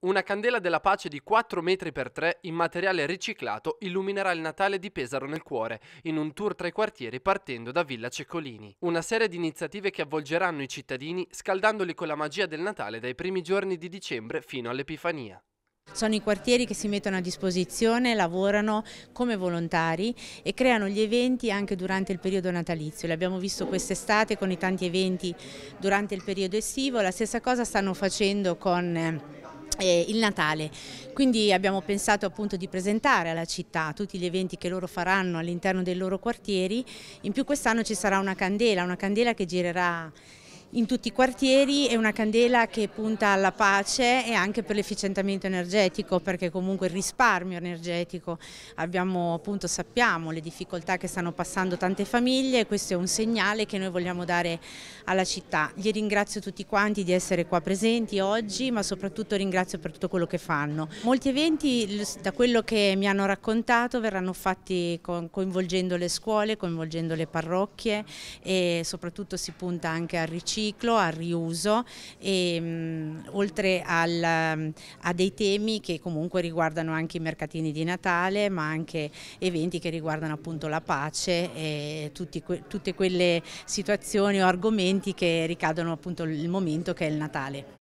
Una candela della pace di 4 metri per 3 in materiale riciclato illuminerà il Natale di Pesaro nel cuore, in un tour tra i quartieri partendo da Villa Ceccolini. Una serie di iniziative che avvolgeranno i cittadini scaldandoli con la magia del Natale dai primi giorni di dicembre fino all'Epifania. Sono i quartieri che si mettono a disposizione, lavorano come volontari e creano gli eventi anche durante il periodo natalizio. L'abbiamo visto quest'estate con i tanti eventi durante il periodo estivo, la stessa cosa stanno facendo con eh, eh, il Natale. Quindi abbiamo pensato appunto di presentare alla città tutti gli eventi che loro faranno all'interno dei loro quartieri, in più quest'anno ci sarà una candela, una candela che girerà in tutti i quartieri è una candela che punta alla pace e anche per l'efficientamento energetico perché comunque il risparmio energetico abbiamo appunto sappiamo le difficoltà che stanno passando tante famiglie e questo è un segnale che noi vogliamo dare alla città. Gli ringrazio tutti quanti di essere qua presenti oggi ma soprattutto ringrazio per tutto quello che fanno. Molti eventi da quello che mi hanno raccontato verranno fatti coinvolgendo le scuole, coinvolgendo le parrocchie e soprattutto si punta anche al riciclo riciclo, al riuso, e, ehm, mh, oltre al, a dei temi che comunque riguardano anche i mercatini di Natale, ma anche eventi che riguardano appunto la pace e tutti, que, tutte quelle situazioni o argomenti che ricadono appunto il momento che è il Natale.